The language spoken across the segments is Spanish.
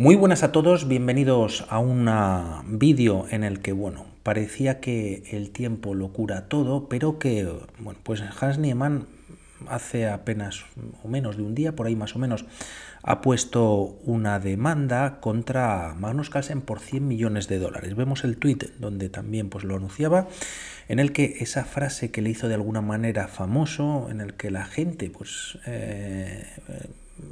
Muy buenas a todos, bienvenidos a un vídeo en el que, bueno, parecía que el tiempo lo cura todo, pero que, bueno, pues Hans Niemann hace apenas o menos de un día, por ahí más o menos, ha puesto una demanda contra Magnus Carlsen por 100 millones de dólares. Vemos el tweet donde también pues, lo anunciaba, en el que esa frase que le hizo de alguna manera famoso, en el que la gente, pues... Eh, eh,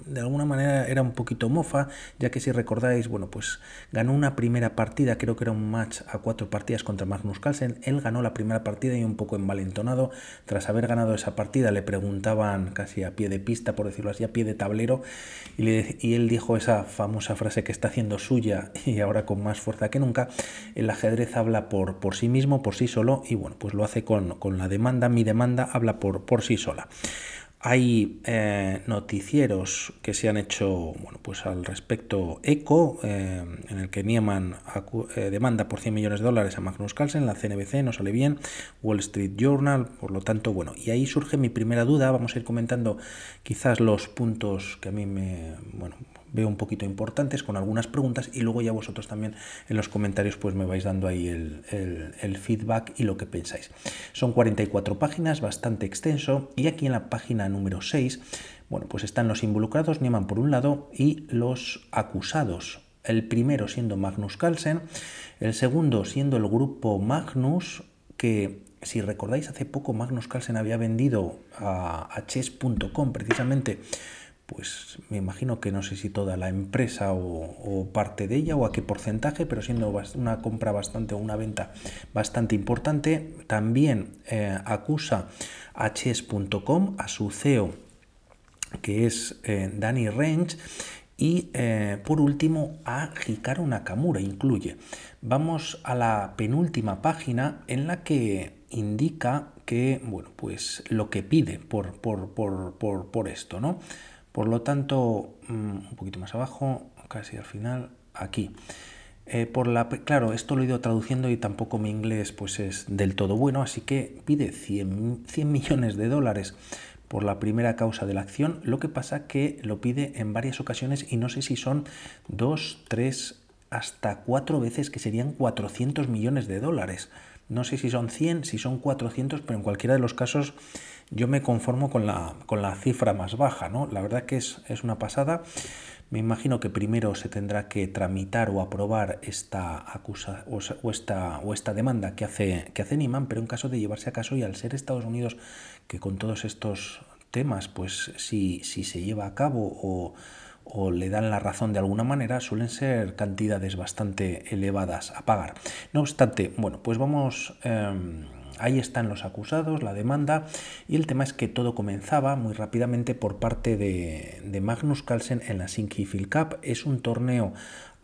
de alguna manera era un poquito mofa, ya que si recordáis, bueno, pues ganó una primera partida, creo que era un match a cuatro partidas contra Magnus Carlsen, él ganó la primera partida y un poco envalentonado, tras haber ganado esa partida le preguntaban casi a pie de pista, por decirlo así, a pie de tablero, y, él dijo esa famosa frase que está haciendo suya y ahora con más fuerza que nunca, el ajedrez habla por, por sí mismo, por sí solo, y bueno, pues lo hace con, con la demanda, mi demanda habla por, por sí sola. Hay eh, noticieros que se han hecho bueno, pues al respecto eco, eh, en el que Nieman eh, demanda por 100 millones de dólares a Magnus Carlsen, la CNBC no sale bien, Wall Street Journal, por lo tanto, bueno, y ahí surge mi primera duda, vamos a ir comentando quizás los puntos que a mí me, bueno, veo un poquito importantes con algunas preguntas y luego ya vosotros también en los comentarios pues me vais dando ahí el, feedback y lo que pensáis. Son 44 páginas, bastante extenso y aquí en la página número 6 bueno, pues están los involucrados, Nieman por un lado, y los acusados. El primero siendo Magnus Carlsen, el segundo siendo el grupo Magnus, que si recordáis hace poco Magnus Carlsen había vendido a, a chess.com precisamente pues me imagino que no sé si toda la empresa o, parte de ella o a qué porcentaje, pero siendo una compra bastante o una venta bastante importante, también eh, acusa a chess.com, a su CEO, que es eh, Danny Range, y eh, por último a Hikaru Nakamura incluye. Vamos a la penúltima página en la que indica que, bueno, pues lo que pide por, por, por esto, ¿no? Por lo tanto, mm, un poquito más abajo, casi al final, aquí. Eh, por la, claro, esto lo he ido traduciendo y tampoco mi inglés pues, es del todo bueno, así que pide 100, millones de dólares por la primera causa de la acción, lo que pasa que lo pide en varias ocasiones y no sé si son dos, tres, hasta cuatro veces que serían 400 millones de dólares. No sé si son 100, si son 400, pero en cualquiera de los casos yo me conformo con la, con la cifra más baja, ¿no? La verdad que es, una pasada. Me imagino que primero se tendrá que tramitar o aprobar esta acusa, o, esta, o esta demanda que hace, que Niman, pero en caso de llevarse a caso y al ser Estados Unidos que con todos estos temas, pues si, si se lleva a cabo o o le dan la razón de alguna manera, suelen ser cantidades bastante elevadas a pagar. No obstante, bueno, pues vamos... Em, ahí están los acusados, la demanda, y el tema es que todo comenzaba muy rápidamente por parte de, Magnus Carlsen en la Sinki Cup. Es un torneo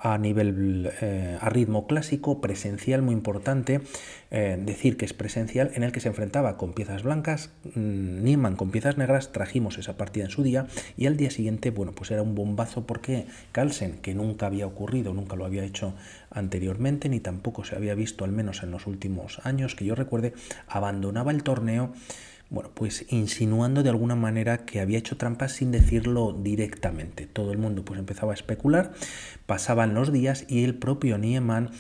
a nivel eh, a ritmo clásico, presencial muy importante, eh, decir que es presencial, en el que se enfrentaba con piezas blancas, mm, Nieman con piezas negras, trajimos esa partida en su día y al día siguiente, bueno, pues era un bombazo porque Carlsen, que nunca había ocurrido, nunca lo había hecho anteriormente, ni tampoco se había visto, al menos en los últimos años que yo recuerde, abandonaba el torneo bueno, pues insinuando de alguna manera que había hecho trampas sin decirlo directamente. Todo el mundo pues empezaba a especular, pasaban los días y el propio Nieman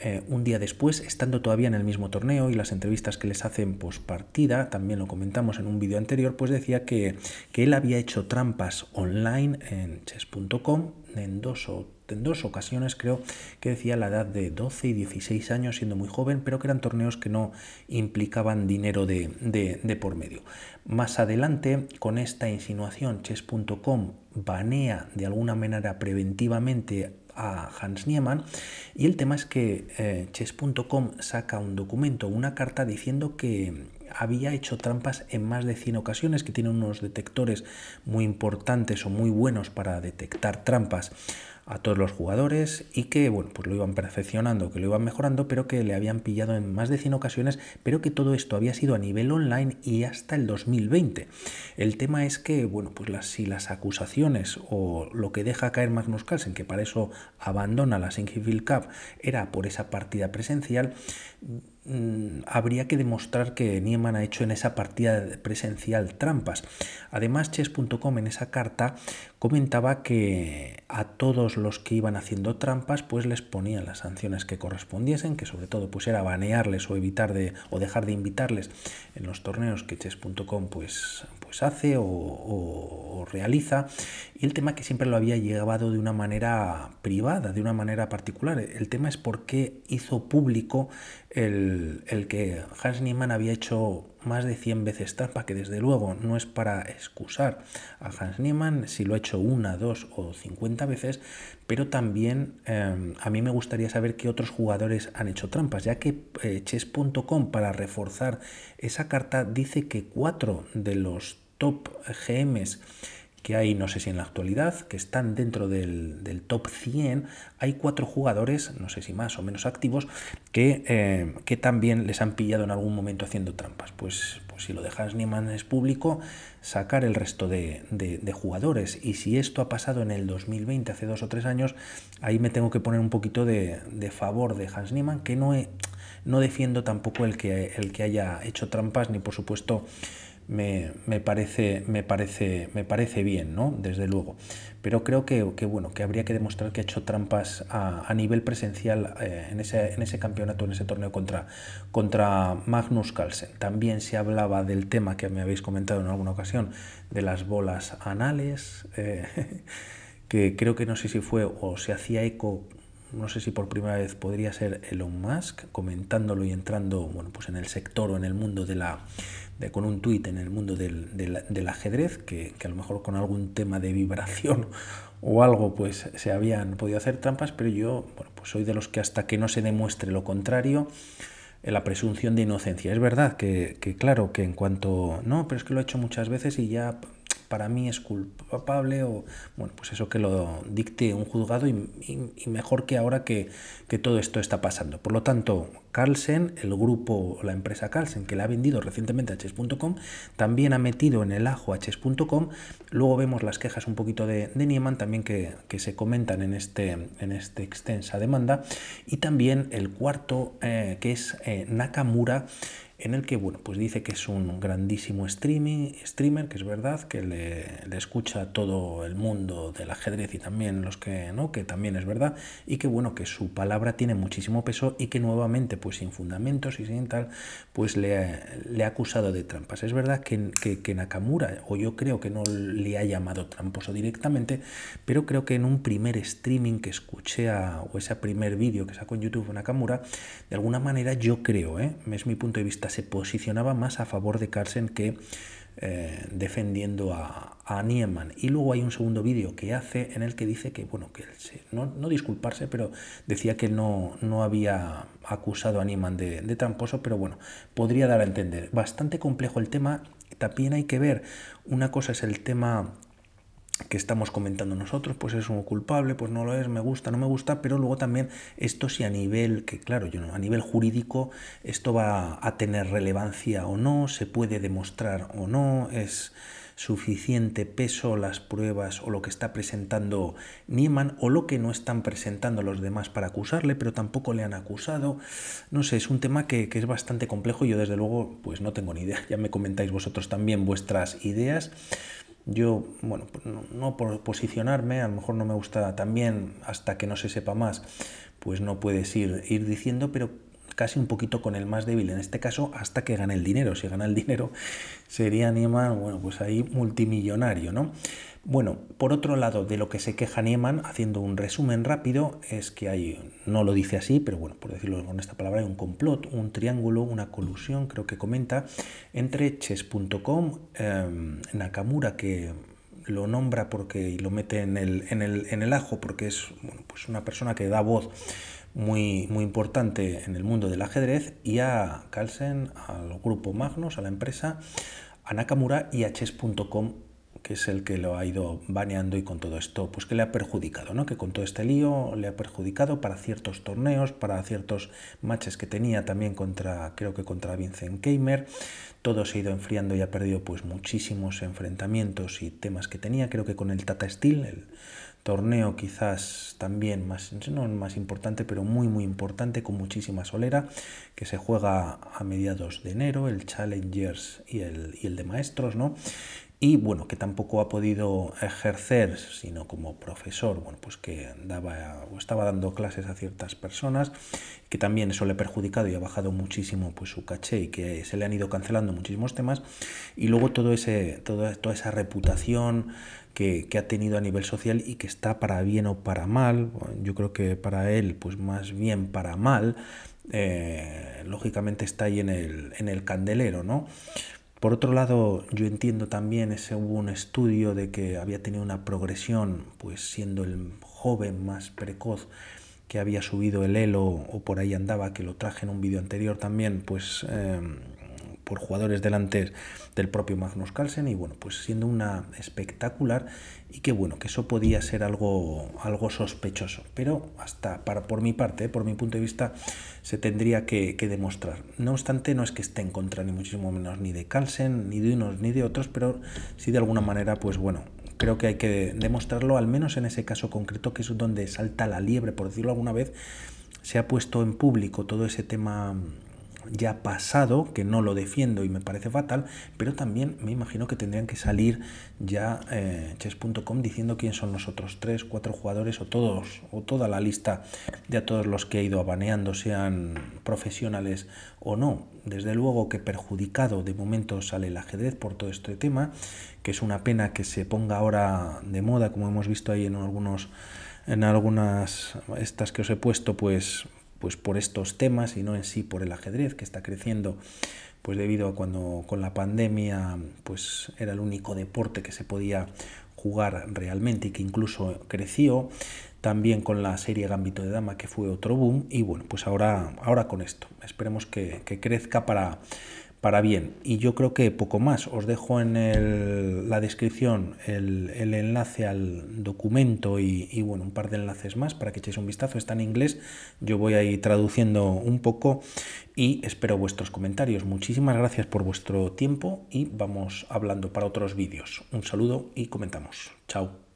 eh, un día después, estando todavía en el mismo torneo y las entrevistas que les hacen postpartida, pues, también lo comentamos en un vídeo anterior, pues decía que, que él había hecho trampas online en chess.com en dos o en dos ocasiones creo que decía la edad de 12 y 16 años siendo muy joven, pero que eran torneos que no implicaban dinero de, por medio. Más adelante, con esta insinuación, chess.com banea de alguna manera preventivamente a Hans Niemann. Y el tema es que eh, chess.com saca un documento, una carta diciendo que había hecho trampas en más de 100 ocasiones, que tiene unos detectores muy importantes o muy buenos para detectar trampas a todos los jugadores y que bueno, pues lo iban perfeccionando, que lo iban mejorando, pero que le habían pillado en más de 100 ocasiones, pero que todo esto había sido a nivel online y hasta el 2020. El tema es que bueno, pues las, si las acusaciones o lo que deja caer Magnus Carlsen, que para eso abandona la Singfield Cup, era por esa partida presencial, Mm, habría que demostrar que Nieman ha hecho en esa partida presencial trampas. Además, chess.com en esa carta comentaba que a todos los que iban haciendo trampas pues les ponían las sanciones que correspondiesen, que sobre todo pues era banearles o evitar de o dejar de invitarles en los torneos que chess.com pues pues hace o, realiza. Y el tema que siempre lo había llevado de una manera privada, de una manera particular. El tema es por qué hizo público el, el que Hans Niemann había hecho más de 100 veces trampa, que desde luego no es para excusar a Hans Niemann si lo ha hecho una, dos o 50 veces, pero también eh, a mí me gustaría saber qué otros jugadores han hecho trampas, ya que eh, chess.com para reforzar esa carta dice que cuatro de los top GMs que hay, no sé si en la actualidad, que están dentro del, top 100, hay cuatro jugadores, no sé si más o menos activos, que, eh, que también les han pillado en algún momento haciendo trampas. Pues, pues si lo de Hans Niemann es público, sacar el resto de, jugadores. Y si esto ha pasado en el 2020, hace dos o tres años, ahí me tengo que poner un poquito de, favor de Hans Niemann, que no, no defiendo tampoco el que, el que haya hecho trampas, ni por supuesto me, parece, me, parece, me parece bien, ¿no? Desde luego. Pero creo que, que bueno, que habría que demostrar que ha hecho trampas a, nivel presencial eh, en, ese, en, ese, campeonato, en ese torneo contra, contra Magnus Carlsen. También se hablaba del tema que me habéis comentado en alguna ocasión, de las bolas anales, eh, que creo que no sé si fue o se hacía eco no sé si por primera vez podría ser Elon Musk, comentándolo y entrando bueno, pues en el sector o en el mundo de la, con un tuit en el mundo del, del, ajedrez, que, a lo mejor con algún tema de vibración o algo pues se habían podido hacer trampas, pero yo bueno, pues soy de los que hasta que no se demuestre lo contrario, eh, la presunción de inocencia. Es verdad que, que claro, que en cuanto, no, pero es que lo he hecho muchas veces y ya para mí es culpable o, bueno, pues eso que lo dicte un juzgado y, mejor que ahora que, que todo esto está pasando. Por lo tanto, Carlsen, el grupo, la empresa Carlsen, que le ha vendido recientemente a Hs.com, también ha metido en el ajo a Luego vemos las quejas un poquito de, de Nieman también que, se comentan en este, en esta extensa demanda. Y también el cuarto, eh, que es eh, Nakamura, en el que bueno, pues dice que es un grandísimo streaming, streamer, que es verdad, que le, le escucha todo el mundo del ajedrez y también los que no, que también es verdad, y que bueno, que su palabra tiene muchísimo peso y que nuevamente, pues sin fundamentos y sin tal, pues le ha, le ha acusado de trampas. Es verdad que, que, que Nakamura, o yo creo que no le ha llamado tramposo directamente, pero creo que en un primer streaming que escuché o ese primer vídeo que sacó en YouTube Nakamura, de alguna manera yo creo, ¿eh? es mi punto de vista, se posicionaba más a favor de Carson que eh, defendiendo a, Niemann Nieman. Y luego hay un segundo vídeo que hace en el que dice que, bueno, que no, disculparse, pero decía que no, no había acusado a Nieman de, de tramposo, pero bueno, podría dar a entender. Bastante complejo el tema. También hay que ver, una cosa es el tema que estamos comentando nosotros, pues es un culpable, pues no lo es, me gusta, no me gusta, pero luego también esto si a nivel, que claro, yo no, a nivel jurídico esto va a tener relevancia o no, se puede demostrar o no, es suficiente peso las pruebas o lo que está presentando Nieman o lo que no están presentando los demás para acusarle, pero tampoco le han acusado. No sé, es un tema que, que es bastante complejo, yo desde luego pues no tengo ni idea, ya me comentáis vosotros también vuestras ideas. Yo, bueno, pues no, por posicionarme, a lo mejor no me gusta también hasta que no se sepa más, pues no puedes ir, ir diciendo, pero casi un poquito con el más débil, en este caso hasta que gane el dinero. Si gana el dinero sería más, bueno, pues ahí multimillonario, ¿no? Bueno, por otro lado, de lo que se queja Nieman, haciendo un resumen rápido, es que hay, no lo dice así, pero bueno, por decirlo con esta palabra, hay un complot, un triángulo, una colusión, creo que comenta, entre chess.com, em, Nakamura, que lo nombra porque y lo mete en el, el, en el ajo porque es bueno, pues una persona que da voz muy, muy importante en el mundo del ajedrez y a Carlsen, al grupo Magnus, a la empresa, a Nakamura y a chess.com que es el que lo ha ido baneando y con todo esto, pues que le ha perjudicado, ¿no? Que con todo este lío le ha perjudicado para ciertos torneos, para ciertos matches que tenía también contra, creo que contra Vincent Keimer. Todo se ha ido enfriando y ha perdido pues muchísimos enfrentamientos y temas que tenía. Creo que con el Tata Steel, el torneo quizás también más, no más importante, pero muy muy importante, con muchísima solera, que se juega a mediados de enero, el Challengers y el, y el de Maestros, ¿no? y bueno, que tampoco ha podido ejercer, sino como profesor, bueno, pues que daba o estaba dando clases a ciertas personas, que también eso le ha perjudicado y ha bajado muchísimo pues su caché y que se le han ido cancelando muchísimos temas y luego todo ese todo, toda esa reputación que, que, ha tenido a nivel social y que está para bien o para mal, yo creo que para él pues más bien para mal, eh, lógicamente está ahí en el, en el candelero, ¿no? Por otro lado, yo entiendo también, ese hubo un estudio de que había tenido una progresión, pues siendo el joven más precoz que había subido el elo o por ahí andaba, que lo traje en un vídeo anterior también, pues em, por jugadores delante del propio Magnus Carlsen y bueno, pues siendo una espectacular y que bueno, que eso podía ser algo, algo sospechoso, pero hasta para, por mi parte, eh, por mi punto de vista, se tendría que, que, demostrar. No obstante, no es que esté en contra ni muchísimo menos ni de Carlsen, ni de unos ni de otros, pero sí de alguna manera, pues bueno, creo que hay que demostrarlo, al menos en ese caso concreto, que es donde salta la liebre, por decirlo alguna vez, se ha puesto en público todo ese tema ya pasado, que no lo defiendo y me parece fatal, pero también me imagino que tendrían que salir ya eh, chess.com diciendo quién son los otros tres, cuatro jugadores o todos, o toda la lista de a todos los que ha ido abaneando, sean profesionales o no. Desde luego que perjudicado de momento sale el ajedrez por todo este tema, que es una pena que se ponga ahora de moda, como hemos visto ahí en algunos en algunas estas que os he puesto, pues pues por estos temas y no en sí por el ajedrez que está creciendo pues debido a cuando con la pandemia pues era el único deporte que se podía jugar realmente y que incluso creció también con la serie Gambito de Dama, que fue otro boom, y bueno, pues ahora, ahora con esto. Esperemos que, crezca para, para bien. Y yo creo que poco más. Os dejo en la descripción el, enlace al documento y, y, bueno, un par de enlaces más para que echéis un vistazo. Está en inglés. Yo voy ahí traduciendo un poco y espero vuestros comentarios. Muchísimas gracias por vuestro tiempo y vamos hablando para otros vídeos. Un saludo y comentamos. Chao.